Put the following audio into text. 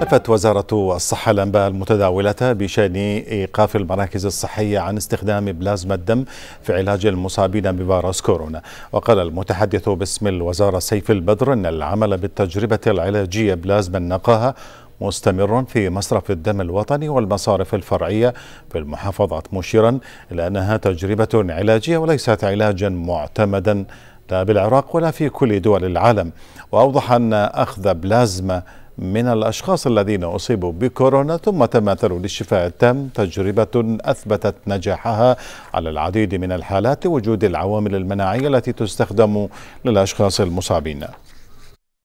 لفت وزارة الصحة الأنباء المتداولة بشأن إيقاف المراكز الصحية عن استخدام بلازما الدم في علاج المصابين بفيروس كورونا وقال المتحدث باسم الوزارة سيف البدر أن العمل بالتجربة العلاجية بلازما النقاهة مستمر في مصرف الدم الوطني والمصارف الفرعية في المحافظات مشيرا إلى أنها تجربة علاجية وليست علاجا معتمدا لا بالعراق ولا في كل دول العالم وأوضح أن أخذ بلازما من الأشخاص الذين أصيبوا بكورونا ثم تماثلوا للشفاء التام تجربة أثبتت نجاحها على العديد من الحالات وجود العوامل المناعية التي تستخدم للأشخاص المصابين